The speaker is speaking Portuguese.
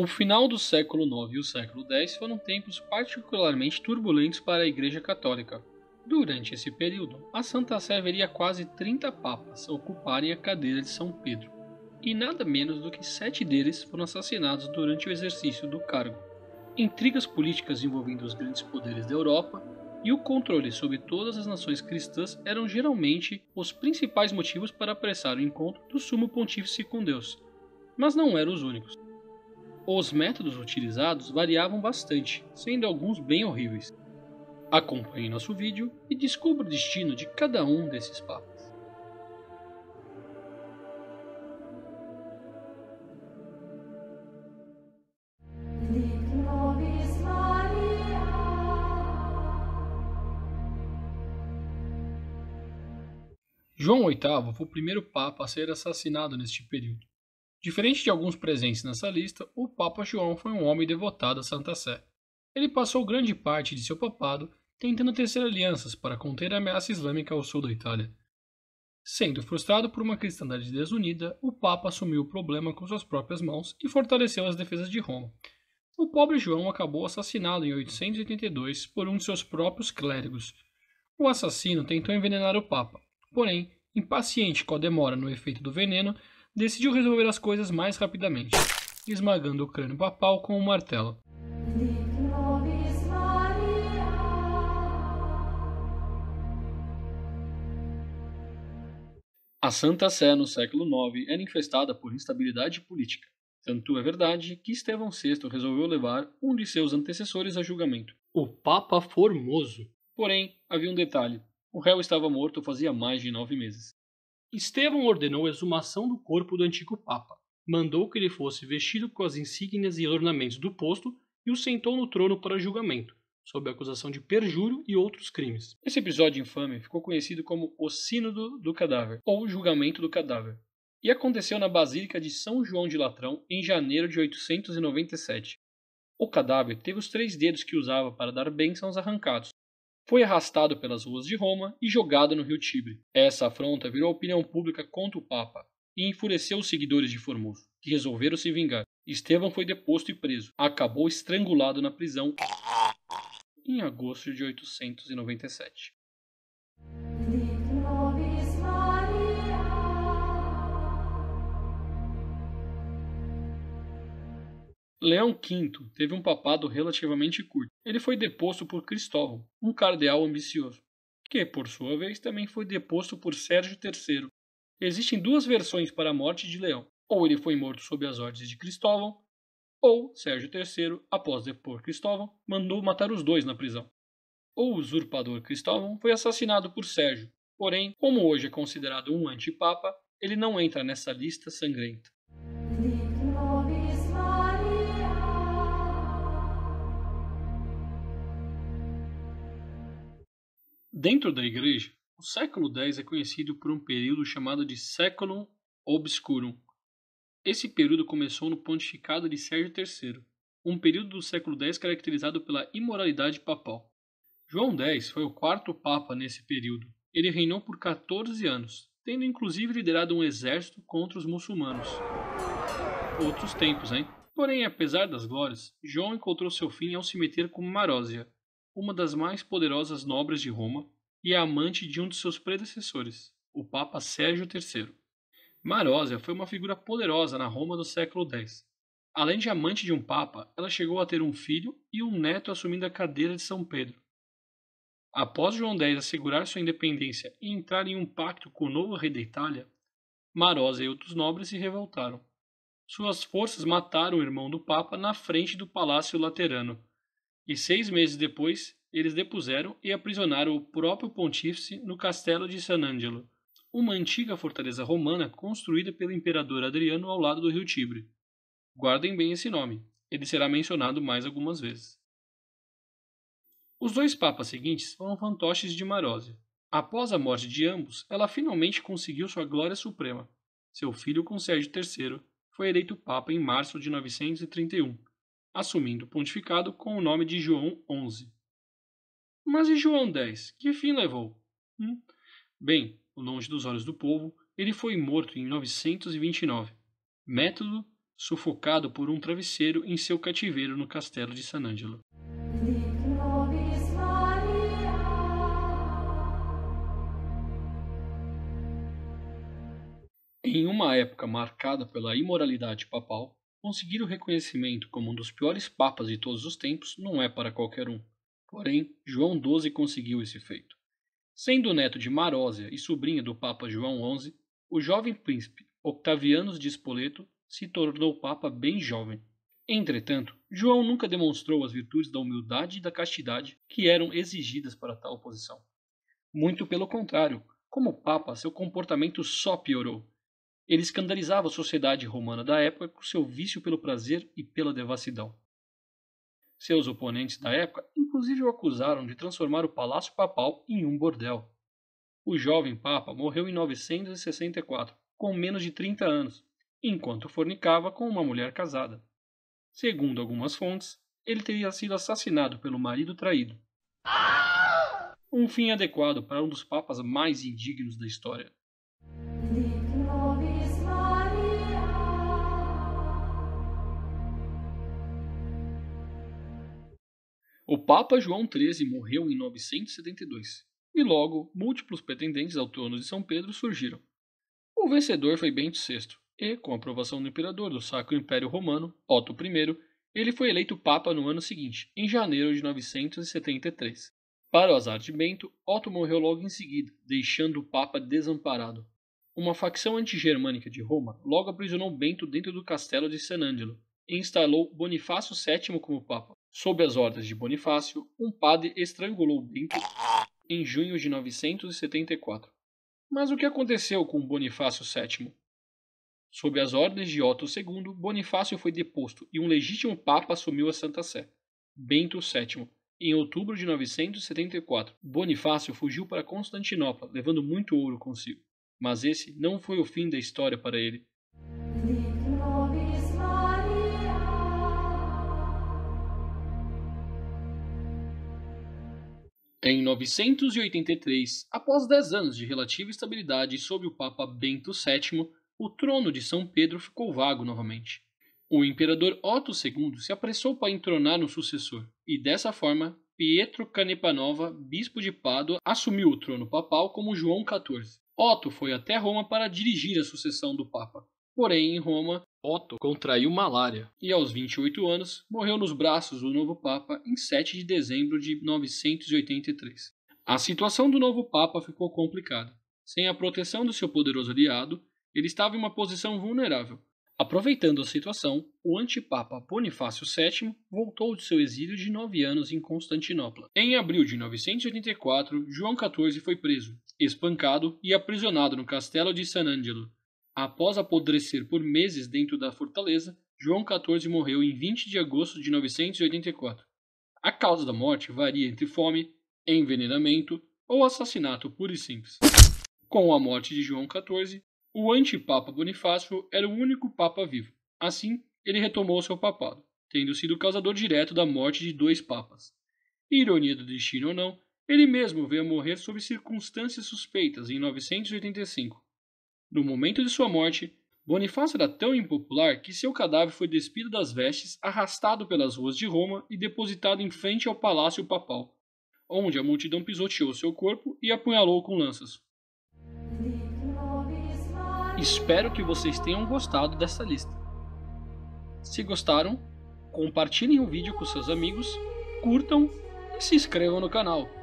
O final do século IX e o século X foram tempos particularmente turbulentos para a Igreja Católica. Durante esse período, a Santa Sé veria quase 30 papas ocuparem a cadeira de São Pedro, e nada menos do que sete deles foram assassinados durante o exercício do cargo. Intrigas políticas envolvendo os grandes poderes da Europa e o controle sobre todas as nações cristãs eram geralmente os principais motivos para apressar o encontro do sumo pontífice com Deus, mas não eram os únicos os métodos utilizados variavam bastante, sendo alguns bem horríveis. Acompanhe nosso vídeo e descubra o destino de cada um desses papas. João VIII foi o primeiro papa a ser assassinado neste período. Diferente de alguns presentes nessa lista, o Papa João foi um homem devotado à Santa Sé. Ele passou grande parte de seu papado tentando tecer alianças para conter a ameaça islâmica ao sul da Itália. Sendo frustrado por uma cristandade desunida, o Papa assumiu o problema com suas próprias mãos e fortaleceu as defesas de Roma. O pobre João acabou assassinado em 882 por um de seus próprios clérigos. O assassino tentou envenenar o Papa, porém, impaciente com a demora no efeito do veneno, decidiu resolver as coisas mais rapidamente, esmagando o crânio papal com um martelo. A Santa Sé, no século IX, era infestada por instabilidade política. Tanto é verdade que Estevão VI resolveu levar um de seus antecessores a julgamento, o Papa Formoso. Porém, havia um detalhe: o réu estava morto fazia mais de nove meses. Estevão ordenou a exumação do corpo do antigo Papa, mandou que ele fosse vestido com as insígnias e ornamentos do posto e o sentou no trono para julgamento, sob acusação de perjúrio e outros crimes. Esse episódio infame ficou conhecido como o Sínodo do Cadáver, ou Julgamento do Cadáver, e aconteceu na Basílica de São João de Latrão em janeiro de 897. O cadáver teve os três dedos que usava para dar bênçãos arrancados, foi arrastado pelas ruas de Roma e jogado no rio Tibre. Essa afronta virou opinião pública contra o Papa e enfureceu os seguidores de Formoso, que resolveram se vingar. Estevão foi deposto e preso. Acabou estrangulado na prisão em agosto de 897. Leão V teve um papado relativamente curto. Ele foi deposto por Cristóvão, um cardeal ambicioso, que, por sua vez, também foi deposto por Sérgio III. Existem duas versões para a morte de Leão: ou ele foi morto sob as ordens de Cristóvão, ou Sérgio III, após depor Cristóvão, mandou matar os dois na prisão. O usurpador Cristóvão foi assassinado por Sérgio, porém, como hoje é considerado um antipapa, ele não entra nessa lista sangrenta. Dentro da Igreja, o século X é conhecido por um período chamado de Seculum Obscurum. Esse período começou no pontificado de Sérgio III, um período do século X caracterizado pela imoralidade papal. João X foi o quarto papa nesse período. Ele reinou por 14 anos, tendo inclusive liderado um exército contra os muçulmanos. Outros tempos, hein? Porém, apesar das glórias, João encontrou seu fim ao se meter com Marósia, uma das mais poderosas nobres de Roma e é amante de um de seus predecessores, o Papa Sérgio III. Marósia foi uma figura poderosa na Roma do século X. Além de amante de um papa, ela chegou a ter um filho e um neto assumindo a cadeira de São Pedro. Após João X assegurar sua independência e entrar em um pacto com o novo rei da Itália, Marosa e outros nobres se revoltaram. Suas forças mataram o irmão do papa na frente do Palácio Laterano, e seis meses depois eles depuseram e aprisionaram o próprio pontífice no castelo de San Angelo, uma antiga fortaleza romana construída pelo imperador Adriano ao lado do rio Tibre. Guardem bem esse nome, ele será mencionado mais algumas vezes. Os dois papas seguintes foram fantoches de Marose. Após a morte de ambos, ela finalmente conseguiu sua glória suprema. Seu filho Consérgio III foi eleito papa em março de 931 assumindo o pontificado com o nome de João XI. Mas e João X? Que fim levou? Hum? Bem, longe dos olhos do povo, ele foi morto em 929, método sufocado por um travesseiro em seu cativeiro no castelo de San Angelo. Em uma época marcada pela imoralidade papal, Conseguir o reconhecimento como um dos piores papas de todos os tempos não é para qualquer um. Porém, João XII conseguiu esse feito. Sendo neto de Marósia e sobrinho do Papa João XI, o jovem príncipe Octavianus de Spoleto se tornou papa bem jovem. Entretanto, João nunca demonstrou as virtudes da humildade e da castidade que eram exigidas para tal posição. Muito pelo contrário, como papa, seu comportamento só piorou ele escandalizava a sociedade romana da época com seu vício pelo prazer e pela devassidão. Seus oponentes da época, inclusive, o acusaram de transformar o palácio papal em um bordel. O jovem papa morreu em 964, com menos de 30 anos, enquanto fornicava com uma mulher casada. Segundo algumas fontes, ele teria sido assassinado pelo marido traído. Um fim adequado para um dos papas mais indignos da história. O Papa João XIII morreu em 972 e logo múltiplos pretendentes ao trono de São Pedro surgiram. O vencedor foi Bento VI e, com a aprovação do imperador do Sacro Império Romano, Otto I, ele foi eleito Papa no ano seguinte, em janeiro de 973. Para o azar de Bento, Otto morreu logo em seguida, deixando o Papa desamparado. Uma facção antigermânica de Roma logo aprisionou Bento dentro do castelo de Senândilo e instalou Bonifácio VII como Papa. Sob as ordens de Bonifácio, um padre estrangulou Bento em junho de 974. Mas o que aconteceu com Bonifácio VII? Sob as ordens de Otto II, Bonifácio foi deposto e um legítimo papa assumiu a Santa Sé, Bento VII. Em outubro de 974, Bonifácio fugiu para Constantinopla, levando muito ouro consigo. Mas esse não foi o fim da história para ele. Em 983, após 10 anos de relativa estabilidade sob o Papa Bento VII, o trono de São Pedro ficou vago novamente. O imperador Otto II se apressou para entronar no sucessor, e dessa forma, Pietro Canepanova, bispo de Pádua, assumiu o trono papal como João XIV. Otto foi até Roma para dirigir a sucessão do Papa. Porém, em Roma, Otto contraiu malária e, aos 28 anos, morreu nos braços do novo Papa em 7 de dezembro de 983. A situação do novo Papa ficou complicada. Sem a proteção do seu poderoso aliado, ele estava em uma posição vulnerável. Aproveitando a situação, o antipapa Bonifácio VII voltou de seu exílio de nove anos em Constantinopla. Em abril de 984, João XIV foi preso, espancado e aprisionado no castelo de San Angelo, Após apodrecer por meses dentro da fortaleza, João XIV morreu em 20 de agosto de 984. A causa da morte varia entre fome, envenenamento ou assassinato puro e simples. Com a morte de João XIV, o antipapa Bonifácio era o único papa vivo. Assim, ele retomou seu papado, tendo sido o causador direto da morte de dois papas. Ironia do destino ou não, ele mesmo veio a morrer sob circunstâncias suspeitas em 985 no momento de sua morte, Bonifácio era tão impopular que seu cadáver foi despido das vestes, arrastado pelas ruas de Roma e depositado em frente ao Palácio Papal, onde a multidão pisoteou seu corpo e apunhalou com lanças. Espero que vocês tenham gostado dessa lista. Se gostaram, compartilhem o vídeo com seus amigos, curtam e se inscrevam no canal.